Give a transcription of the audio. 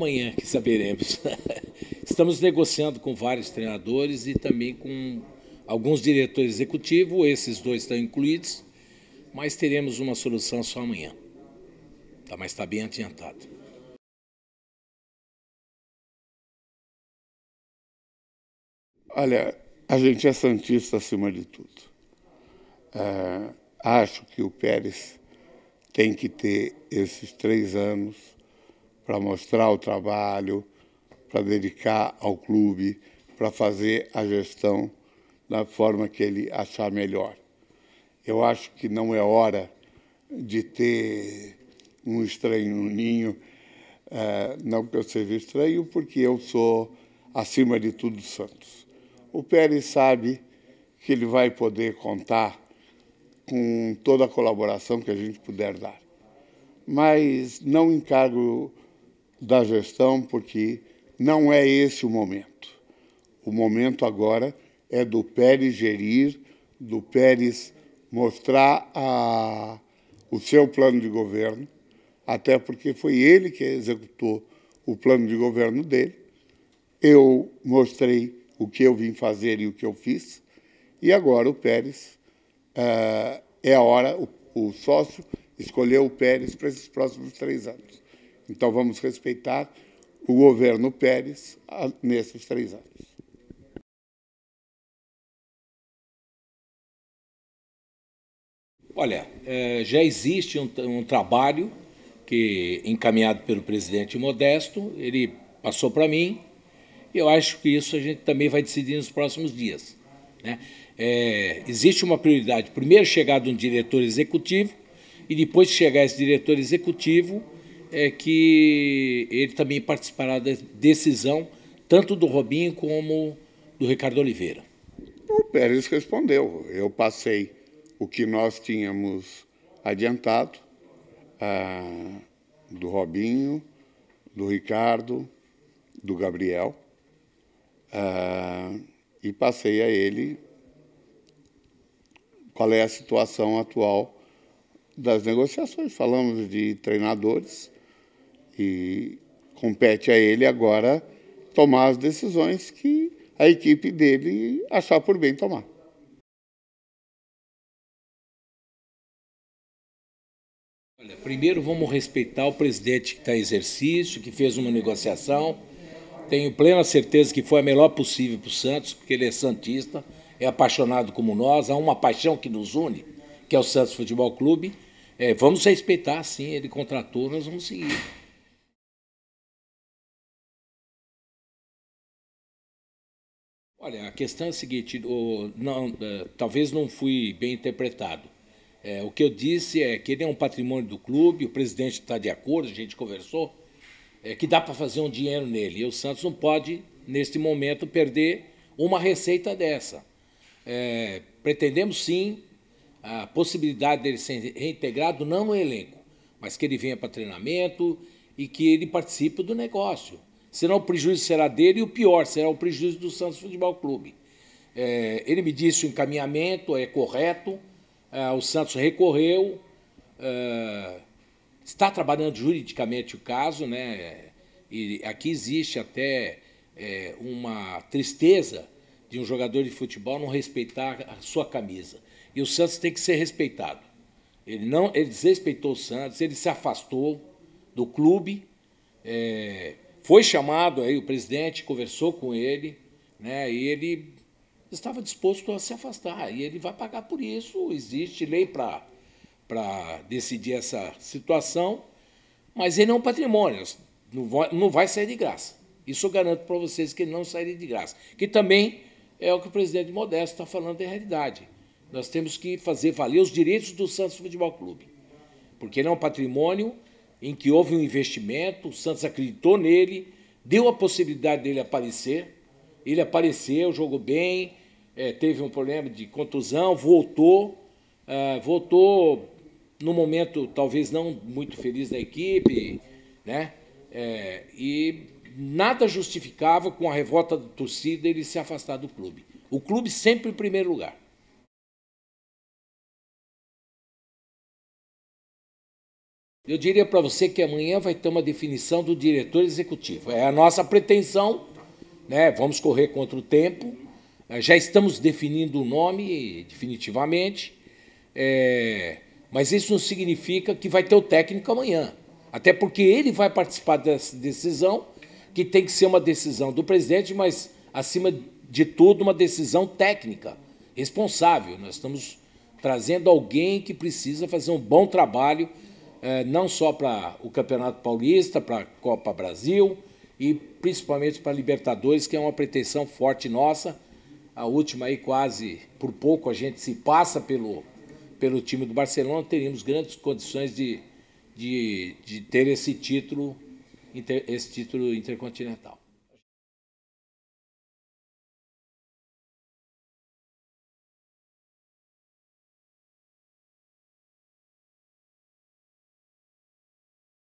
amanhã que saberemos. Estamos negociando com vários treinadores e também com alguns diretores executivos, esses dois estão incluídos, mas teremos uma solução só amanhã. Tá, mas está bem adiantado. Olha, a gente é Santista acima de tudo. É, acho que o Pérez tem que ter esses três anos para mostrar o trabalho, para dedicar ao clube, para fazer a gestão da forma que ele achar melhor. Eu acho que não é hora de ter um estranho no ninho, é, não que eu seja estranho, porque eu sou, acima de tudo, Santos. O Pérez sabe que ele vai poder contar com toda a colaboração que a gente puder dar. Mas não encargo da gestão, porque não é esse o momento. O momento agora é do Pérez gerir, do Pérez mostrar a, o seu plano de governo, até porque foi ele que executou o plano de governo dele. Eu mostrei o que eu vim fazer e o que eu fiz, e agora o Pérez uh, é a hora, o, o sócio escolheu o Pérez para esses próximos três anos. Então vamos respeitar o governo Pérez ah, nesses três anos. Olha, é, já existe um, um, trabalho que encaminhado pelo presidente Modesto, ele passou para mim. E eu acho que isso a gente também vai decidir nos próximos dias. Né? É, existe uma prioridade: primeiro chegar de um diretor executivo e depois chegar esse diretor executivo é que ele também participará da decisão tanto do Robinho como do Ricardo Oliveira. O Pérez respondeu. Eu passei o que nós tínhamos adiantado ah, do Robinho, do Ricardo, do Gabriel, ah, e passei a ele qual é a situação atual das negociações. Falamos de treinadores, e compete a ele agora tomar as decisões que a equipe dele achar por bem tomar. Olha, primeiro vamos respeitar o presidente que está em exercício, que fez uma negociação. Tenho plena certeza que foi a melhor possível para o Santos, porque ele é santista, é apaixonado como nós, há uma paixão que nos une, que é o Santos Futebol Clube. É, vamos respeitar, sim, ele contratou, nós vamos seguir. Olha, a questão é a seguinte: o, não, é, talvez não fui bem interpretado. É, o que eu disse é que ele é um patrimônio do clube, o presidente está de acordo, a gente conversou, é, que dá para fazer um dinheiro nele. E o Santos não pode, neste momento, perder uma receita dessa. É, pretendemos sim a possibilidade dele ser reintegrado, não no elenco, mas que ele venha para treinamento e que ele participe do negócio senão o prejuízo será dele e o pior será o prejuízo do Santos Futebol Clube. É, ele me disse o encaminhamento é correto, é, o Santos recorreu, é, está trabalhando juridicamente o caso, né? E aqui existe até é, uma tristeza de um jogador de futebol não respeitar a sua camisa. E o Santos tem que ser respeitado. Ele não, ele desrespeitou o Santos, ele se afastou do clube. É, foi chamado aí, o presidente conversou com ele, né, e ele estava disposto a se afastar, e ele vai pagar por isso, existe lei para decidir essa situação, mas ele é um patrimônio, não vai, não vai sair de graça. Isso eu garanto para vocês que ele não sairia de graça. Que também é o que o presidente Modesto está falando é realidade. Nós temos que fazer valer os direitos do Santos Futebol Clube, porque ele é um patrimônio em que houve um investimento, o Santos acreditou nele, deu a possibilidade dele aparecer. Ele apareceu, jogou bem, é, teve um problema de contusão, voltou, é, voltou no momento talvez não muito feliz da equipe, né? É, e nada justificava com a revolta da torcida ele se afastar do clube. O clube sempre em primeiro lugar. Eu diria para você que amanhã vai ter uma definição do diretor executivo. É a nossa pretensão, né? Vamos correr contra o tempo. Ah, já estamos definindo o nome definitivamente, é, mas isso não significa que vai ter o técnico amanhã. Até porque ele vai participar dessa decisão, que tem que ser uma decisão do presidente, mas acima de tudo uma decisão técnica, responsável. Nós estamos trazendo alguém que precisa fazer um bom trabalho é, não só para o Campeonato Paulista, para a Copa Brasil e principalmente para a Libertadores, que é uma pretensão forte nossa. A última aí quase por pouco a gente se passa pelo, pelo time do Barcelona, teríamos grandes condições de, de, de ter esse título, esse título intercontinental.